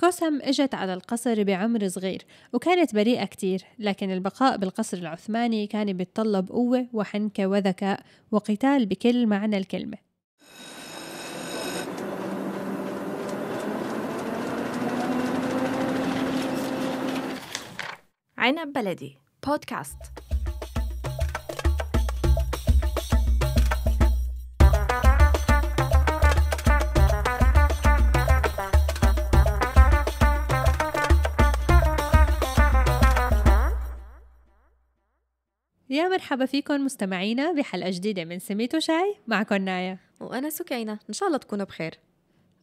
كوسم اجت على القصر بعمر صغير وكانت بريئة كتير لكن البقاء بالقصر العثماني كان بيتطلب قوة وحنكة وذكاء وقتال بكل معنى الكلمة عنب بلدي بودكاست يا مرحبا فيكم مستمعينا بحلقة جديدة من سميتو شاي معكم نايا وأنا سكينة إن شاء الله تكونوا بخير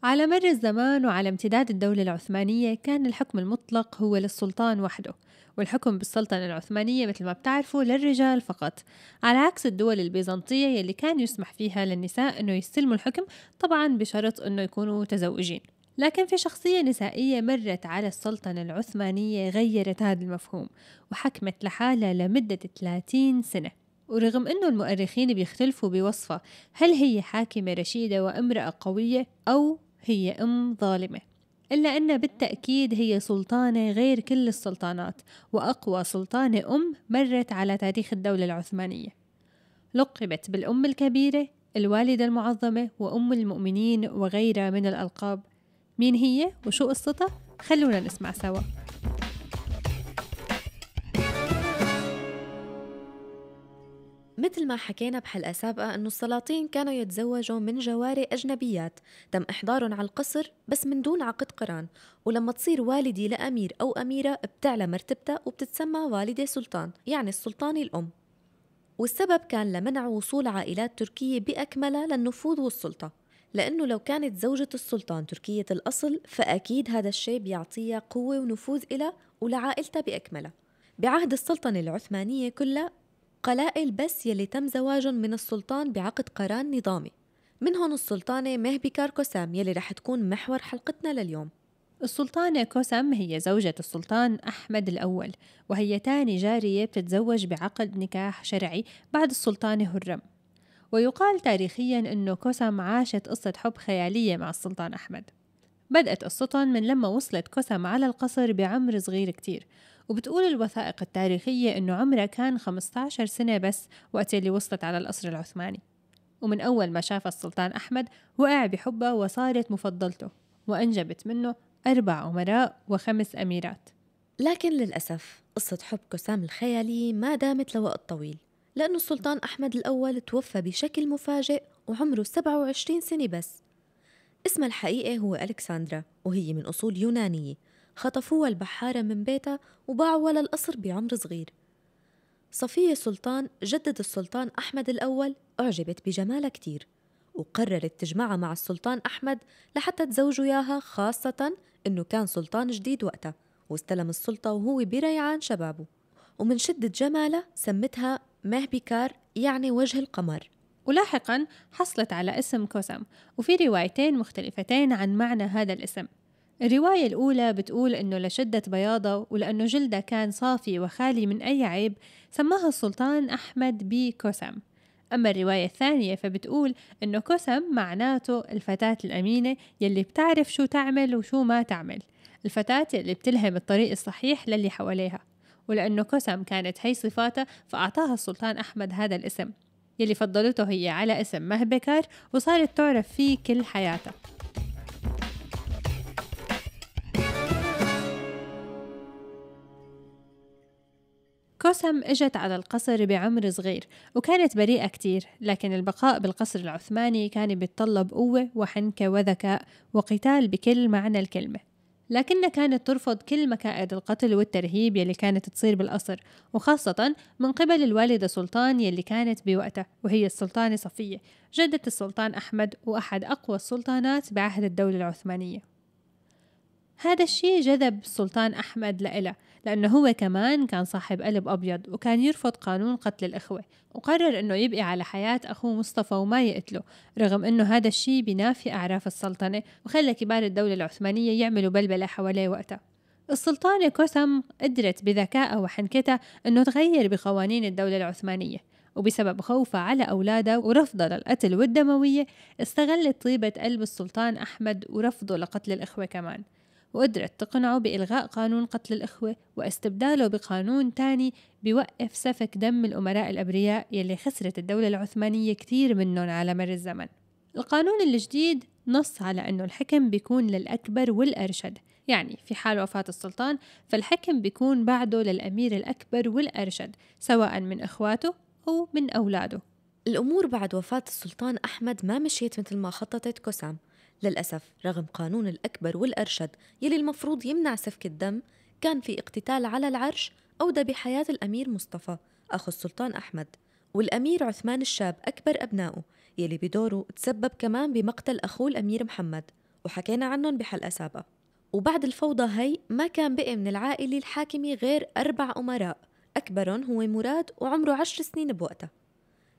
على مر الزمان وعلى امتداد الدولة العثمانية كان الحكم المطلق هو للسلطان وحده والحكم بالسلطنة العثمانية مثل ما بتعرفوا للرجال فقط على عكس الدول البيزنطية يلي كان يسمح فيها للنساء أنه يستلموا الحكم طبعا بشرط أنه يكونوا متزوجين لكن في شخصية نسائية مرت على السلطنة العثمانية غيرت هذا المفهوم وحكمت لحالها لمدة 30 سنة ورغم أنه المؤرخين بيختلفوا بوصفها هل هي حاكمة رشيدة وامرأة قوية أو هي أم ظالمة إلا أنها بالتأكيد هي سلطانة غير كل السلطانات وأقوى سلطانة أم مرت على تاريخ الدولة العثمانية لقبت بالأم الكبيرة الوالدة المعظمة وأم المؤمنين وغيرها من الألقاب مين هي وشو قصتها خلونا نسمع سوا مثل ما حكينا بحلقة سابقة أنه السلاطين كانوا يتزوجوا من جواري أجنبيات تم إحضارهم على القصر بس من دون عقد قران ولما تصير والدي لأمير أو أميرة بتعلى مرتبتها وبتتسمى والدة سلطان يعني السلطان الأم والسبب كان لمنع وصول عائلات تركية بأكملها للنفوذ والسلطة لأنه لو كانت زوجة السلطان تركية الأصل فأكيد هذا الشيء بيعطيها قوة ونفوذ إلى ولعائلتها بأكملها بعهد السلطنة العثمانية كلها قلائل بس يلي تم زواجهم من السلطان بعقد قران نظامي منهم السلطانة مهبي كاركوسام يلي رح تكون محور حلقتنا لليوم السلطانة كوسم هي زوجة السلطان أحمد الأول وهي تاني جارية بتتزوج بعقد نكاح شرعي بعد السلطانة هرم ويقال تاريخيا أنه كوسم عاشت قصة حب خيالية مع السلطان أحمد بدأت قصتهم من لما وصلت كوسم على القصر بعمر صغير كتير وبتقول الوثائق التاريخية أنه عمرها كان 15 سنة بس وقت اللي وصلت على القصر العثماني ومن أول ما شاف السلطان أحمد وقع بحبها وصارت مفضلته وأنجبت منه أربع أمراء وخمس أميرات لكن للأسف قصة حب كسام الخيالي ما دامت لوقت طويل لأنه السلطان أحمد الأول توفى بشكل مفاجئ وعمره 27 سنة بس اسمها الحقيقي هو ألكسندرا وهي من أصول يونانية خطفوها البحارة من بيتها وباعوها للقصر بعمر صغير صفية سلطان جدد السلطان أحمد الأول أعجبت بجمالها كتير وقررت تجمعها مع السلطان أحمد لحتى تزوجوا إياها خاصة إنه كان سلطان جديد وقتها واستلم السلطة وهو بريعان شبابه ومن شدة جمالها سمتها مهبكار يعني وجه القمر ولاحقا حصلت على اسم كوسم وفي روايتين مختلفتين عن معنى هذا الاسم الرواية الأولى بتقول أنه لشدة بياضه ولأنه جلده كان صافي وخالي من أي عيب سماها السلطان أحمد بي كوسم أما الرواية الثانية فبتقول أنه كوسم معناته الفتاة الأمينة يلي بتعرف شو تعمل وشو ما تعمل الفتاة اللي بتلهم الطريق الصحيح للي حواليها ولأنه كسم كانت هي صفاته فأعطاها السلطان أحمد هذا الاسم يلي فضلته هي على اسم مهبكر وصارت تعرف فيه كل حياتها كوسم اجت على القصر بعمر صغير وكانت بريئة كتير لكن البقاء بالقصر العثماني كان بيتطلب قوة وحنكة وذكاء وقتال بكل معنى الكلمة لكنها كانت ترفض كل مكائد القتل والترهيب يلي كانت تصير بالقصر وخاصة من قبل الوالدة سلطان يلي كانت بوقتها وهي السلطانة صفية جدة السلطان أحمد وأحد أقوى السلطانات بعهد الدولة العثمانية هذا الشيء جذب السلطان أحمد لإلها لأنه هو كمان كان صاحب قلب أبيض وكان يرفض قانون قتل الإخوة وقرر أنه يبقي على حياة أخوه مصطفى وما يقتله رغم أنه هذا الشيء بنافي أعراف السلطنة وخلى كبار الدولة العثمانية يعملوا بلبلة حواليه وقتها السلطانة كوسم قدرت بذكائها وحنكتها أنه تغير بقوانين الدولة العثمانية وبسبب خوفها على أولادها ورفضها للقتل والدموية استغلت طيبة قلب السلطان أحمد ورفضه لقتل الإخوة كمان وقدرت تقنعه بإلغاء قانون قتل الإخوة واستبداله بقانون تاني بيوقف سفك دم الأمراء الأبرياء يلي خسرت الدولة العثمانية كثير منهم على مر الزمن القانون الجديد نص على أنه الحكم بيكون للأكبر والأرشد يعني في حال وفاة السلطان فالحكم بيكون بعده للأمير الأكبر والأرشد سواء من إخواته أو من أولاده الأمور بعد وفاة السلطان أحمد ما مشيت مثل ما خططت كوسام للأسف رغم قانون الأكبر والأرشد يلي المفروض يمنع سفك الدم كان في اقتتال على العرش أودى بحياة الأمير مصطفى أخو السلطان أحمد والأمير عثمان الشاب أكبر أبنائه يلي بدوره تسبب كمان بمقتل أخوه الأمير محمد وحكينا عنهم بحلقة سابقة وبعد الفوضى هي ما كان بقي من العائلة الحاكمة غير أربع أمراء أكبرهم هو مراد وعمره عشر سنين بوقتها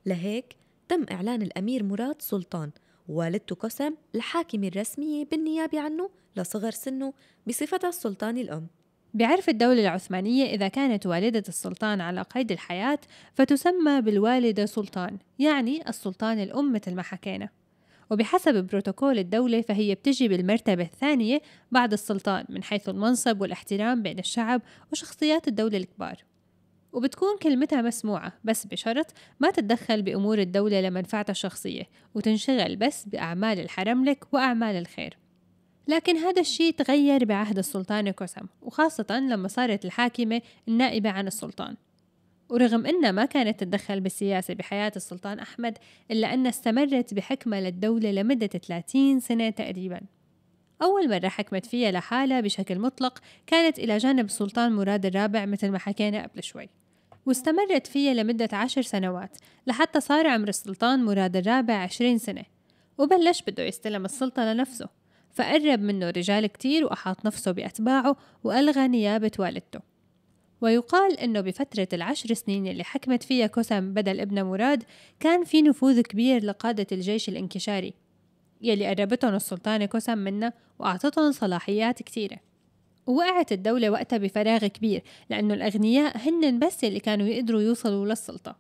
لهيك تم إعلان الأمير مراد سلطان والدته قسم الحاكمة الرسمية بالنيابة عنه لصغر سنه بصفتها السلطان الأم بعرف الدولة العثمانية إذا كانت والدة السلطان على قيد الحياة فتسمى بالوالدة سلطان يعني السلطان الأم مثل ما حكينا وبحسب بروتوكول الدولة فهي بتجي بالمرتبة الثانية بعد السلطان من حيث المنصب والاحترام بين الشعب وشخصيات الدولة الكبار وبتكون كلمتها مسموعة بس بشرط ما تتدخل بأمور الدولة لمنفعتها الشخصية وتنشغل بس بأعمال الحرملك وأعمال الخير لكن هذا الشيء تغير بعهد السلطان كوسم وخاصة لما صارت الحاكمة النائبة عن السلطان ورغم أنها ما كانت تتدخل بالسياسة بحياة السلطان أحمد إلا أنها استمرت بحكمة للدولة لمدة 30 سنة تقريباً أول مرة حكمت فيها لحالها بشكل مطلق كانت إلى جانب السلطان مراد الرابع مثل ما حكينا قبل شوي واستمرت فيها لمدة عشر سنوات لحتى صار عمر السلطان مراد الرابع عشرين سنة وبلش بده يستلم السلطة لنفسه فقرب منه رجال كتير وأحاط نفسه بأتباعه وألغى نيابة والدته ويقال أنه بفترة العشر سنين اللي حكمت فيها كوسم بدل ابن مراد كان في نفوذ كبير لقادة الجيش الانكشاري يلي قربتهم السلطانة كوسم منا وأعطتهم صلاحيات كتيرة ووقعت الدولة وقتها بفراغ كبير لأنه الأغنياء هن بس اللي كانوا يقدروا يوصلوا للسلطة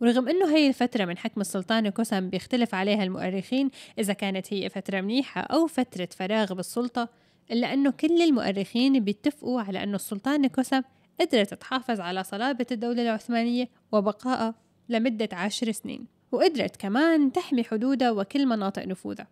ورغم أنه هي الفترة من حكم السلطان كوسام بيختلف عليها المؤرخين إذا كانت هي فترة منيحة أو فترة فراغ بالسلطة إلا أنه كل المؤرخين بيتفقوا على أنه السلطان كوسام قدرت تحافظ على صلابة الدولة العثمانية وبقائها لمدة عشر سنين وقدرت كمان تحمي حدودها وكل مناطق نفوذها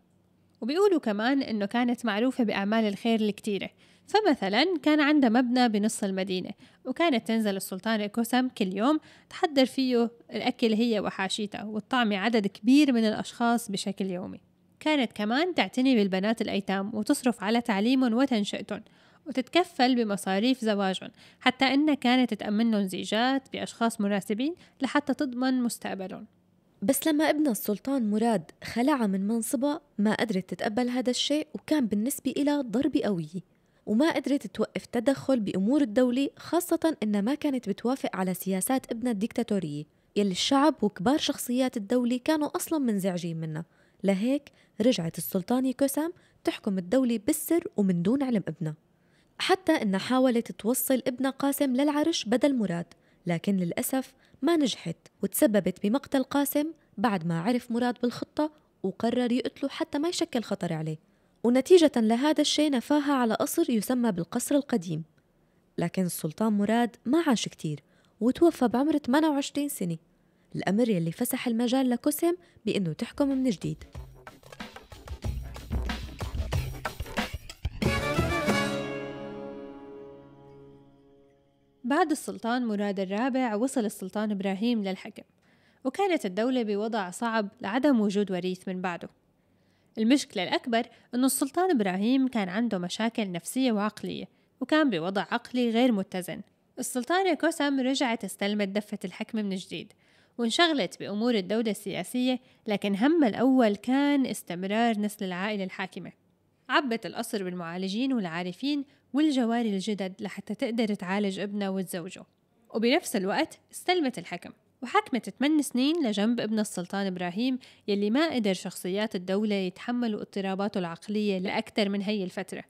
وبيقولوا كمان إنه كانت معروفة بأعمال الخير الكتيرة فمثلا كان عندها مبنى بنص المدينة وكانت تنزل السلطانة كوسم كل يوم تحضر فيه الأكل هي وحاشيتها وتطعمي عدد كبير من الأشخاص بشكل يومي كانت كمان تعتني بالبنات الأيتام وتصرف على تعليمهم وتنشئتهم وتتكفل بمصاريف زواجهم حتى إنها كانت تأمنهم زيجات بأشخاص مناسبين لحتى تضمن مستقبلهم بس لما ابن السلطان مراد خلع من منصبها ما قدرت تتقبل هذا الشيء وكان بالنسبة إلها ضربة قوية وما قدرت توقف تدخل بأمور الدولة خاصة إنها ما كانت بتوافق على سياسات ابنها الديكتاتورية يلي الشعب وكبار شخصيات الدولة كانوا أصلا منزعجين منها لهيك رجعت السلطانة كوسام تحكم الدولة بالسر ومن دون علم ابنها حتى إنها حاولت توصل ابنها قاسم للعرش بدل مراد لكن للأسف ما نجحت وتسببت بمقتل قاسم بعد ما عرف مراد بالخطة وقرر يقتله حتى ما يشكل خطر عليه ونتيجة لهذا الشيء نفاها على قصر يسمى بالقصر القديم لكن السلطان مراد ما عاش كتير وتوفى بعمر 28 سنة الأمر يلي فسح المجال لكسم بأنه تحكم من جديد بعد السلطان مراد الرابع وصل السلطان إبراهيم للحكم وكانت الدولة بوضع صعب لعدم وجود وريث من بعده المشكلة الأكبر أنه السلطان إبراهيم كان عنده مشاكل نفسية وعقلية وكان بوضع عقلي غير متزن السلطانة كوسم رجعت استلمت دفة الحكم من جديد وانشغلت بأمور الدولة السياسية لكن هم الأول كان استمرار نسل العائلة الحاكمة عبت القصر بالمعالجين والعارفين والجواري الجدد لحتى تقدر تعالج ابنها وتزوجه وبنفس الوقت استلمت الحكم وحكمت 8 سنين لجنب ابن السلطان إبراهيم يلي ما قدر شخصيات الدولة يتحملوا اضطراباته العقلية لأكثر من هي الفترة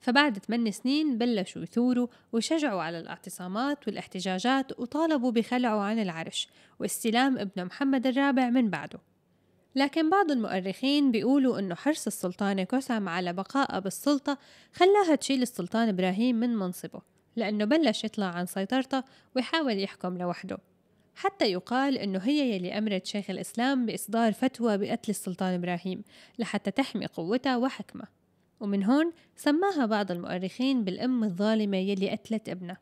فبعد 8 سنين بلشوا يثوروا وشجعوا على الاعتصامات والاحتجاجات وطالبوا بخلعه عن العرش واستلام ابن محمد الرابع من بعده لكن بعض المؤرخين بيقولوا أنه حرص السلطانة كوسام على بقائها بالسلطة خلاها تشيل السلطان إبراهيم من منصبه لأنه بلش يطلع عن سيطرته ويحاول يحكم لوحده حتى يقال أنه هي يلي أمرت شيخ الإسلام بإصدار فتوى بقتل السلطان إبراهيم لحتى تحمي قوتها وحكمها ومن هون سماها بعض المؤرخين بالأم الظالمة يلي قتلت ابنها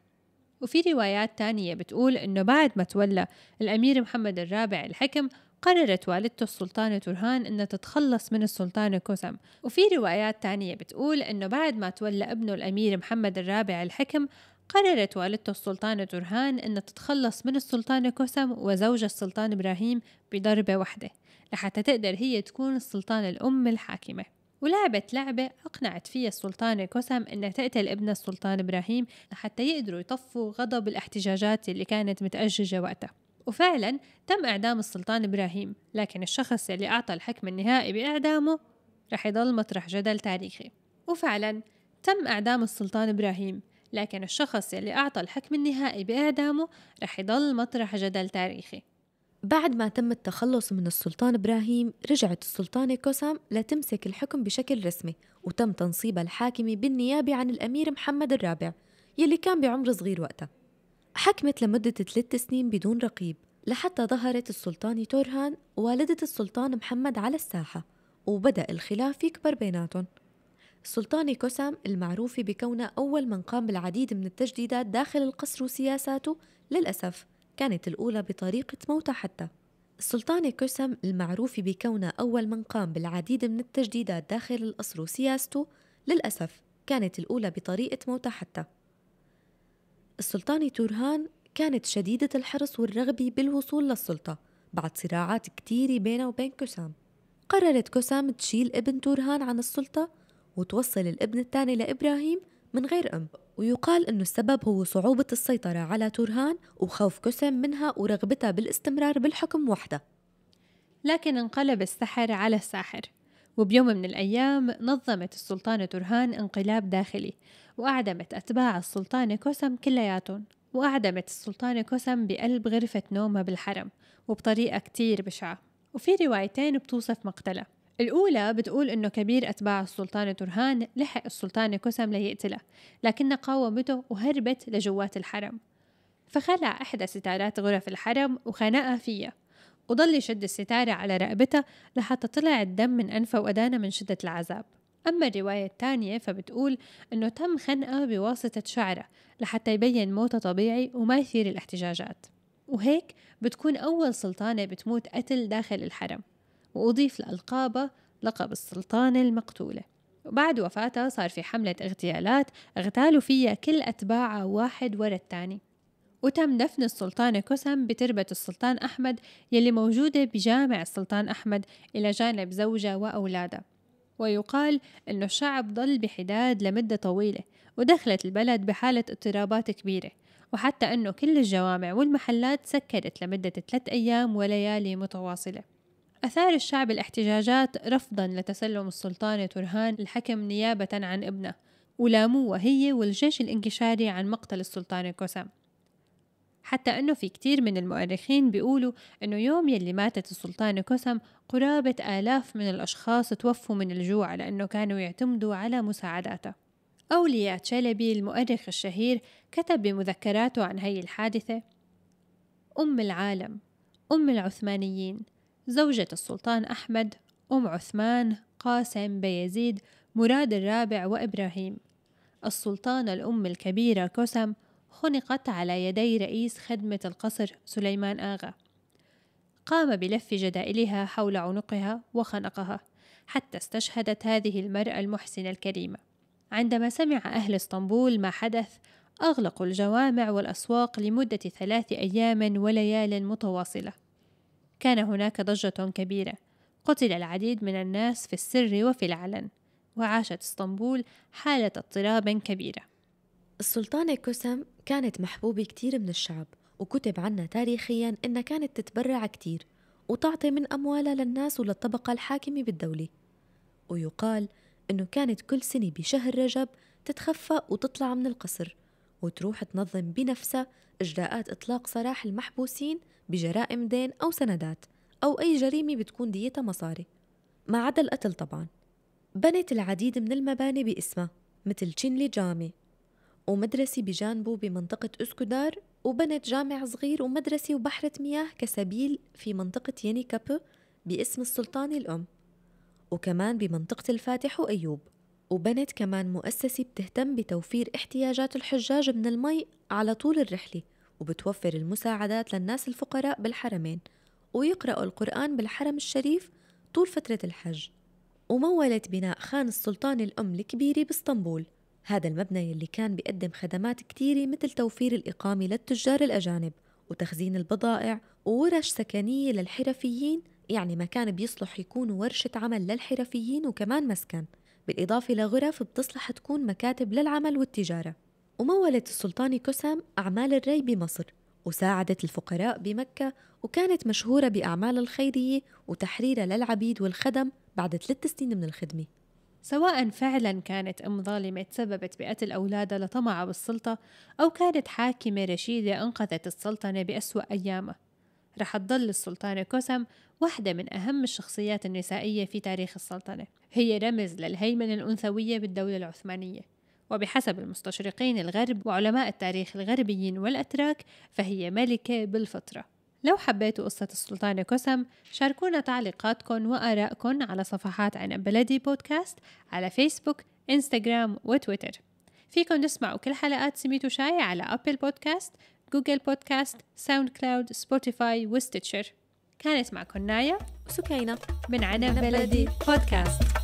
وفي روايات تانية بتقول أنه بعد ما تولى الأمير محمد الرابع الحكم قررت والدته السلطانة ترهان أن تتخلص من السلطانة كوسم وفي روايات تانية بتقول أنه بعد ما تولى ابنه الأمير محمد الرابع الحكم قررت والدته السلطانة ترهان أن تتخلص من السلطانة كوسم وزوجها السلطان إبراهيم بضربة واحدة لحتى تقدر هي تكون السلطانة الأم الحاكمة ولعبت لعبة أقنعت فيها السلطانة كوسم أنها تقتل ابنها السلطان إبراهيم لحتى يقدروا يطفوا غضب الاحتجاجات اللي كانت متأججة وقتها وفعلا تم إعدام السلطان إبراهيم لكن الشخص اللي أعطى الحكم النهائي بإعدامه رح يضل مطرح جدل تاريخي وفعلا تم إعدام السلطان إبراهيم لكن الشخص اللي أعطى الحكم النهائي بإعدامه رح يضل مطرح جدل تاريخي بعد ما تم التخلص من السلطان إبراهيم رجعت السلطانة كوسام لتمسك الحكم بشكل رسمي وتم تنصيبها الحاكمة بالنيابة عن الأمير محمد الرابع يلي كان بعمر صغير وقتها حكمت لمدة ثلاث سنين بدون رقيب لحتى ظهرت السلطانة تورهان والدة السلطان محمد على الساحة وبدأ الخلاف يكبر بيناتهم السلطانة كوسام المعروفة بكونها أول من قام بالعديد من التجديدات داخل القصر وسياساته للأسف كانت الأولى بطريقة موتى حتى السلطانة كوسام المعروفة بكونها أول من قام بالعديد من التجديدات داخل القصر وسياسته للأسف كانت الأولى بطريقة موتى حتى السلطاني تورهان كانت شديدة الحرص والرغبة بالوصول للسلطة بعد صراعات كتيرة بينها وبين كوسام قررت كوسام تشيل ابن تورهان عن السلطة وتوصل الابن الثاني لإبراهيم من غير أم ويقال أنه السبب هو صعوبة السيطرة على تورهان وخوف كوسام منها ورغبتها بالاستمرار بالحكم وحدها لكن انقلب السحر على الساحر وبيوم من الأيام نظمت السلطانة ترهان انقلاب داخلي وأعدمت أتباع السلطانة كوسم كلياتهم وأعدمت السلطانة كوسم بقلب غرفة نومها بالحرم وبطريقة كتير بشعة وفي روايتين بتوصف مقتلها الأولى بتقول إنه كبير أتباع السلطانة ترهان لحق السلطانة كوسم ليقتلها لكنها قاومته وهربت لجوات الحرم فخلع إحدى ستارات غرف الحرم وخنقها فيها وضل يشد الستارة على رقبتها لحتى طلع الدم من أنفه وأدانه من شدة العذاب أما الرواية الثانية فبتقول أنه تم خنقه بواسطة شعره لحتى يبين موته طبيعي وما يثير الاحتجاجات وهيك بتكون أول سلطانة بتموت قتل داخل الحرم وأضيف لألقابها لقب السلطانة المقتولة وبعد وفاتها صار في حملة اغتيالات اغتالوا فيها كل أتباعها واحد ورا الثاني وتم دفن السلطانة كسم بتربة السلطان أحمد يلي موجودة بجامع السلطان أحمد إلى جانب زوجها وأولادها ويقال أنه الشعب ظل بحداد لمدة طويلة ودخلت البلد بحالة اضطرابات كبيرة وحتى أنه كل الجوامع والمحلات سكرت لمدة ثلاث أيام وليالي متواصلة أثار الشعب الاحتجاجات رفضا لتسلم السلطانة ترهان الحكم نيابة عن ابنه ولاموه هي والجيش الانكشاري عن مقتل السلطانة كوسام حتى أنه في كتير من المؤرخين بيقولوا أنه يوم يلي ماتت السلطانة كسم قرابة آلاف من الأشخاص توفوا من الجوع لأنه كانوا يعتمدوا على مساعداتها أولياء تشالبي المؤرخ الشهير كتب بمذكراته عن هي الحادثة أم العالم أم العثمانيين زوجة السلطان أحمد أم عثمان قاسم بيزيد مراد الرابع وإبراهيم السلطانة الأم الكبيرة كسم خنقت على يدي رئيس خدمة القصر سليمان آغا قام بلف جدائلها حول عنقها وخنقها حتى استشهدت هذه المرأة المحسنة الكريمة عندما سمع أهل اسطنبول ما حدث أغلقوا الجوامع والأسواق لمدة ثلاث أيام وليال متواصلة كان هناك ضجة كبيرة قتل العديد من الناس في السر وفي العلن وعاشت اسطنبول حالة اضطراب كبيرة السلطانة كسم كانت محبوبة كتير من الشعب وكتب عنها تاريخيا إنها كانت تتبرع كتير وتعطي من أموالها للناس وللطبقة الحاكمة بالدولة ويقال إنه كانت كل سنة بشهر رجب تتخفى وتطلع من القصر وتروح تنظم بنفسها إجراءات إطلاق سراح المحبوسين بجرائم دين أو سندات أو أي جريمة بتكون ديتها مصاري ما عدا القتل طبعا بنت العديد من المباني باسمها مثل تشينلي جامي ومدرسة بجانبه بمنطقة أسكودار وبنت جامع صغير ومدرسة وبحرة مياه كسبيل في منطقة كابو باسم السلطان الأم وكمان بمنطقة الفاتح وأيوب وبنت كمان مؤسسة بتهتم بتوفير احتياجات الحجاج من المي على طول الرحلة وبتوفر المساعدات للناس الفقراء بالحرمين ويقرأوا القرآن بالحرم الشريف طول فترة الحج ومولت بناء خان السلطان الأم الكبيرة باسطنبول هذا المبنى يلي كان بيقدم خدمات كتيرة مثل توفير الإقامة للتجار الأجانب وتخزين البضائع وورش سكنية للحرفيين يعني مكان بيصلح يكون ورشة عمل للحرفيين وكمان مسكن بالإضافة لغرف بتصلح تكون مكاتب للعمل والتجارة ومولت السلطاني كسام أعمال الري بمصر وساعدت الفقراء بمكة وكانت مشهورة بأعمال الخيرية وتحريرها للعبيد والخدم بعد ثلاث سنين من الخدمة سواء فعلا كانت أم ظالمة تسببت بقتل أولادها لطمع بالسلطة أو كانت حاكمة رشيدة أنقذت السلطنة بأسوأ أيامها رح تضل السلطانة كوسم واحدة من أهم الشخصيات النسائية في تاريخ السلطنة هي رمز للهيمنة الأنثوية بالدولة العثمانية وبحسب المستشرقين الغرب وعلماء التاريخ الغربيين والأتراك فهي ملكة بالفطرة لو حبيتوا قصة السلطانة كسم شاركونا تعليقاتكم وآرائكم على صفحات عنب بلدي بودكاست على فيسبوك إنستغرام وتويتر فيكن تسمعوا كل حلقات سميتو شاي على أبل بودكاست جوجل بودكاست ساوند كلاود سبوتيفاي وستيتشر كانت معكم نايا وسكينة من عنب بلدي بودكاست